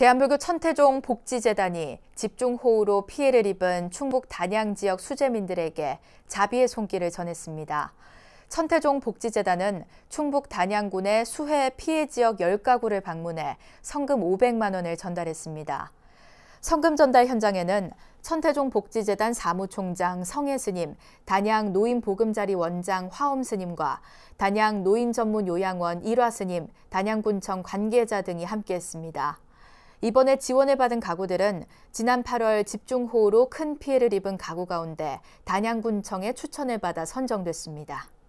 대한불교 천태종 복지재단이 집중호우로 피해를 입은 충북 단양 지역 수재민들에게 자비의 손길을 전했습니다. 천태종 복지재단은 충북 단양군의 수해 피해 지역 10가구를 방문해 성금 500만 원을 전달했습니다. 성금 전달 현장에는 천태종 복지재단 사무총장 성혜스님, 단양 노인보금자리 원장 화엄스님과 단양 노인전문요양원 일화스님, 단양군청 관계자 등이 함께했습니다. 이번에 지원을 받은 가구들은 지난 8월 집중호우로 큰 피해를 입은 가구 가운데 단양군청의 추천을 받아 선정됐습니다.